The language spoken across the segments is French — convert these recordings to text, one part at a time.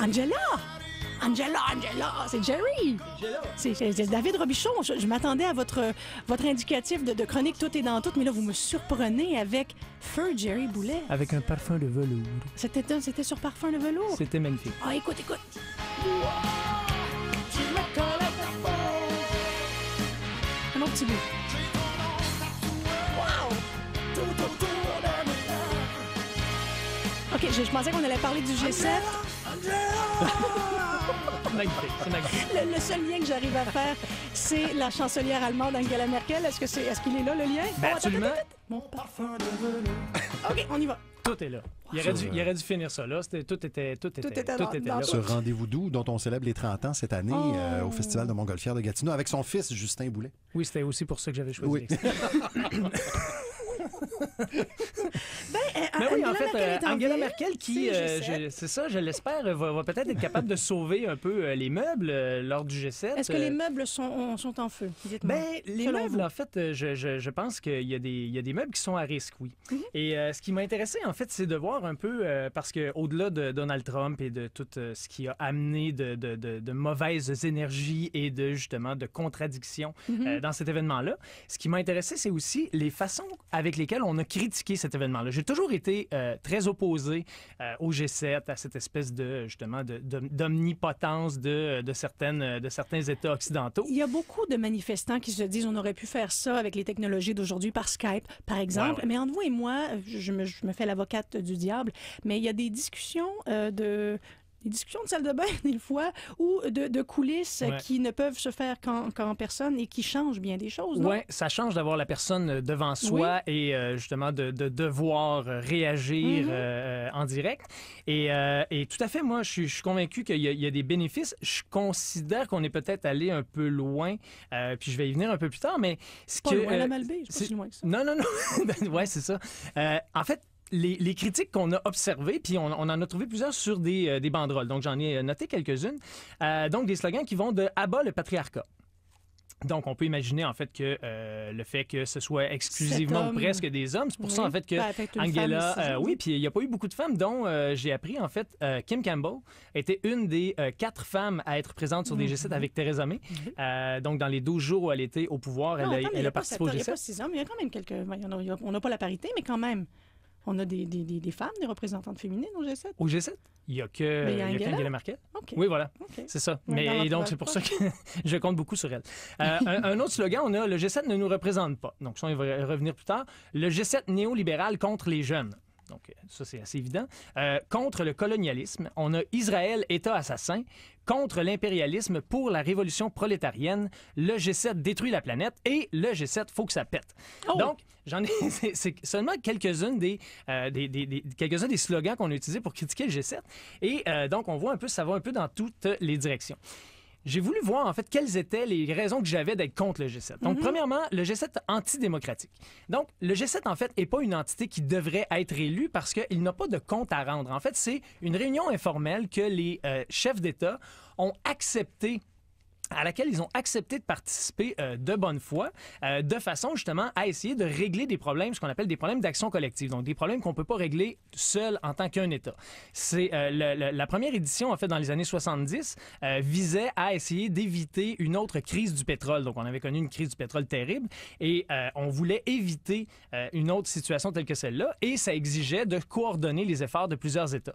Angela! Angela, Angela, c'est Jerry. C'est David Robichon. Je, m'attendais à votre, votre indicatif de, chronique Tout et dans tout, mais là, vous me surprenez avec Feu Jerry Boulet. Avec un parfum de velours. C'était c'était sur parfum de velours. C'était magnifique. Ah, écoute, écoute. Un autre petit OK, je pensais qu'on allait parler du G7. Le, seul lien que j'arrive à faire, c'est la chancelière allemande Angela Merkel. Est-ce que c'est, est-ce qu'il est là le lien ben, Absolument. Mon parfum de Ok, on y va. Tout est là. Il aurait, dû, il aurait dû finir ça là. tout était, tout était, tout était, là. Ce rendez-vous doux dont on célèbre les 30 ans cette année oh. euh, au Festival de Montgolfière de Gatineau avec son fils Justin Boulet. Oui, c'était aussi pour ça que j'avais choisi. ben, euh, oui, en fait, euh, Angela Merkel qui, euh, c'est ça, je l'espère, va, peut-être être capable de sauver un peu les meubles lors du G7. Est-ce que les meubles sont, en feu? Ben, les meubles, en fait, je, je, pense qu'il y, a des, y a des meubles qui sont à risque, oui. Mhm. Et ce qui m'a intéressé, en fait, c'est de voir un peu, parce parce qu'au-delà de Donald Trump et de tout ce qui a amené de, de, de, mauvaises énergies et de, justement, de contradictions mhm. dans cet événement-là, ce qui m'a intéressé, c'est aussi les façons avec lesquels on a critiqué cet événement-là. J'ai toujours été euh, très opposé euh, au G7, à cette espèce de justement d'omnipotence de, certaines, de certains États occidentaux. Il y a beaucoup de manifestants qui se disent on aurait pu faire ça avec les technologies d'aujourd'hui par Skype, par exemple. Mais entre vous et moi, je me, fais l'avocate du diable, mais il y a des discussions euh, de des discussions de salle de bain, des fois, ou de, coulisses qui ne peuvent se faire qu'en personne et qui changent bien des choses. Oui, ça change d'avoir la personne euh, devant soi et euh, justement de, devoir euh, réagir mm-hmm. en direct. Et, et, tout à fait, moi, je suis, convaincu qu'il y, y, a des bénéfices. Je considère qu'on est peut-être allé un peu loin, puis je vais y venir un peu plus tard, mais... Ce que, loin, la Malbaie, loin que ça. Non, non, non. ouais, c'est ça. en fait, les, critiques qu'on a observées, puis on, en a trouvé plusieurs sur des, euh, banderoles. Donc, j'en ai euh, noté quelques-unes. Euh, donc, des slogans qui vont de « Abat le patriarcat ». Donc, on peut imaginer en fait que le fait que ce soit exclusivement ou presque des hommes, c'est pour ça en fait que ben, Angela, oui, puis il n'y a pas eu beaucoup de femmes dont j'ai appris en fait Kim Campbell était une des quatre femmes à être présente sur des mhm. G7 avec Theresa May. Mhm. donc, dans les 12 jours où elle était au pouvoir, elle, a, participé au G7. Il n'y a pas six hommes, il y a quand même quelques. On n'a pas la parité, mais quand même on a des, femmes, des représentantes féminines au G7? Au G7? Il n'y a que il Oui, voilà. C'est ça. Mais, donc, c'est pour ça que je compte beaucoup sur elle. Euh, un, autre slogan, on a le G7 ne nous représente pas. Donc, ça, on va revenir plus tard. Le G7 néolibéral contre les jeunes. Donc, euh, ça, c'est assez évident. Euh, contre le colonialisme, on a Israël, État assassin. Contre l'impérialisme pour la révolution prolétarienne, le G7 détruit la planète et le G7, faut que ça pète. Oh! Donc, j'en ai c'est seulement quelques-unes euh, des, quelques-uns des slogans qu'on a utilisés pour critiquer le G7. Et donc, on voit un peu, ça va un peu dans toutes les directions j'ai voulu voir en fait quelles étaient les raisons que j'avais d'être contre le G7. Donc, mhm. premièrement, le G7 antidémocratique. Donc, le G7 en fait n'est pas une entité qui devrait être élue parce qu'il n'a pas de compte à rendre. En fait, c'est une réunion informelle que les euh, chefs d'État ont accepté à laquelle ils ont accepté de participer euh, de bonne foi, euh, de façon justement à essayer de régler des problèmes, ce qu'on appelle des problèmes d'action collective, donc des problèmes qu'on ne peut pas régler seul en tant qu'un État. C'est euh, la première édition, en fait, dans les années 70, visait à essayer d'éviter une autre crise du pétrole. Donc, on avait connu une crise du pétrole terrible et on voulait éviter une autre situation telle que celle-là et ça exigeait de coordonner les efforts de plusieurs États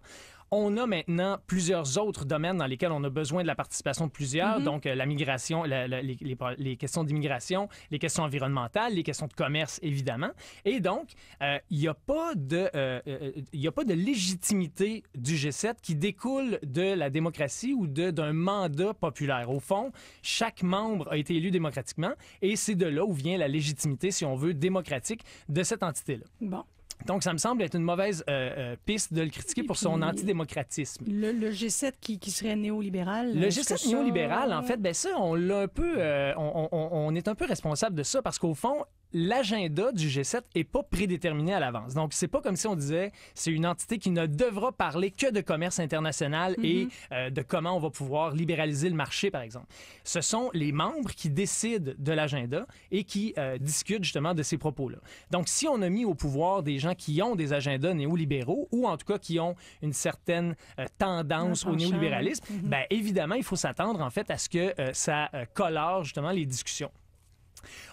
on a maintenant plusieurs autres domaines dans lesquels on a besoin de la participation de plusieurs, mm-hmm. donc euh, la migration, les, questions d'immigration, les questions environnementales, les questions de commerce, évidemment. Et donc, euh, il n'y a, pas de, euh, a pas de légitimité du G7 qui découle de la démocratie ou d'un mandat populaire. Au fond, chaque membre a été élu démocratiquement et c'est de là où vient la légitimité, si on veut, démocratique de cette entité-là. Bon. Donc, ça me semble être une mauvaise euh, euh, piste de le critiquer pour son antidémocratisme. Le, G7 qui, serait néolibéral. Le G7 néolibéral, en fait, ben ça, on l'a un peu, euh, on, est un peu responsable de ça parce qu'au fond, l'agenda du G7 est pas prédéterminé à l'avance. Donc c'est pas comme si on disait c'est une entité qui ne devra parler que de commerce international et mhm. euh, de comment on va pouvoir libéraliser le marché par exemple. Ce sont les membres qui décident de l'agenda et qui euh, discutent justement de ces propos-là. Donc si on a mis au pouvoir des gens qui ont des agendas néolibéraux ou en tout cas qui ont une certaine euh, tendance au néolibéralisme, mhm. bien évidemment il faut s'attendre en fait à ce que ça colore justement les discussions.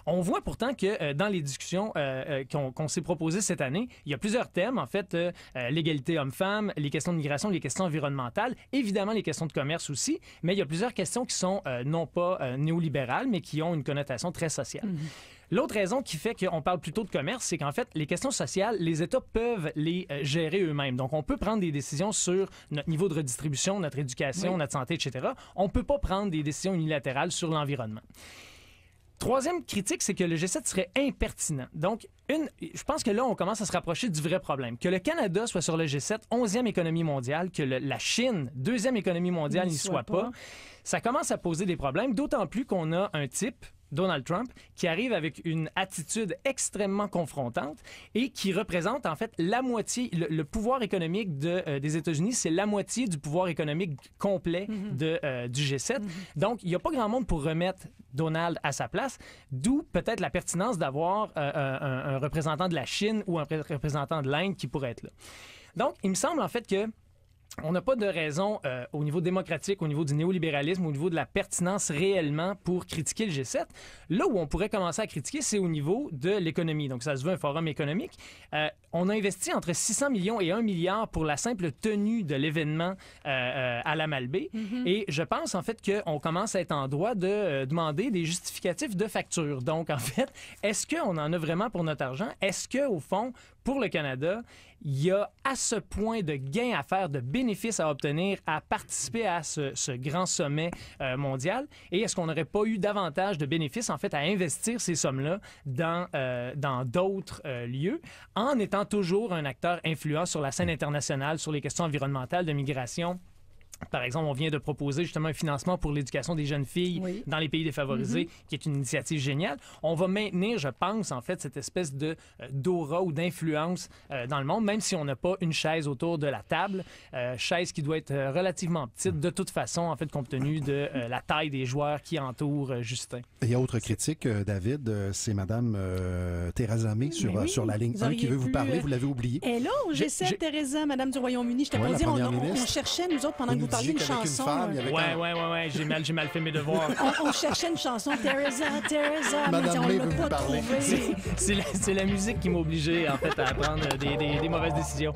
On voit pourtant que euh, dans les discussions euh, euh, qu'on s'est proposées cette année, il y a plusieurs thèmes, en fait, l'égalité homme-femme, les questions de migration, les questions environnementales, évidemment les questions de commerce aussi, mais il y a plusieurs questions qui sont non pas néolibérales, mais qui ont une connotation très sociale. Mm-hmm. L'autre raison qui fait qu'on parle plutôt de commerce, c'est qu'en fait, les questions sociales, les États peuvent les gérer eux-mêmes. Donc, on peut prendre des décisions sur notre niveau de redistribution, notre éducation, notre santé, etc. On ne peut pas prendre des décisions unilatérales sur l'environnement. Troisième critique, c'est que le G7 serait impertinent. Donc, une, je pense que là, on commence à se rapprocher du vrai problème. Que le Canada soit sur le G7, 11e économie mondiale, que la Chine, deuxième économie mondiale, n'y soit, pas, ça commence à poser des problèmes, d'autant plus qu'on a un type Donald Trump, qui arrive avec une attitude extrêmement confrontante et qui représente en fait la moitié, le, pouvoir économique de, euh, des États-Unis, c'est la moitié du pouvoir économique complet mhm. de, euh, du G7. Mhm. Donc, il n'y a pas grand monde pour remettre Donald à sa place, d'où peut-être la pertinence d'avoir euh, un représentant de la Chine ou un représentant de l'Inde qui pourrait être là. Donc, il me semble en fait que on n'a pas de raison euh, au niveau démocratique, au niveau du néolibéralisme, au niveau de la pertinence réellement pour critiquer le G7. Là où on pourrait commencer à critiquer, c'est au niveau de l'économie. Donc, ça se veut un forum économique. Euh, on a investi entre 600 millions et 1 milliard pour la simple tenue de l'événement euh, à la Malbaie. Mm-hmm. Et je pense, en fait, qu'on commence à être en droit de demander des justificatifs de facture. Donc, en fait, est-ce qu'on en a vraiment pour notre argent? Est-ce qu'au fond, pour le Canada, il y a à ce point de gains à faire, de bénéfices à obtenir à participer à ce, grand sommet euh, mondial? Et est-ce qu'on n'aurait pas eu davantage de bénéfices, en fait, à investir ces sommes-là dans euh, dans d'autres euh, lieux, en étant toujours un acteur influent sur la scène internationale, sur les questions environnementales, de migration? Par exemple, on vient de proposer justement un financement pour l'éducation des jeunes filles dans les pays défavorisés, mm-hmm. qui est une initiative géniale. On va maintenir, je pense, en fait, cette espèce de euh, d'aura ou d'influence euh, dans le monde, même si on n'a pas une chaise autour de la table, euh, chaise qui doit être relativement petite de toute façon, en fait, compte tenu de la taille des joueurs qui entourent Justin. Il y a autre critique, David, c'est Madame Theresa May sur, sur la ligne 1 qui veut vous parler, vous l'avez oublié. Hello, j'essaie Madame du Royaume-Uni, je t'ai pas dit, on, cherchait, nous autres, pendant que vous parler d'une chanson. Femme, ouais, ouais, ouais, ouais, ouais, j'ai mal, j'ai mal fait mes devoirs. on, cherchait une chanson, Teresa, Teresa, Madame mais on l'a pas trouvée. C'est la, la, musique qui m'a obligé, en fait, à prendre des, des, des mauvaises décisions.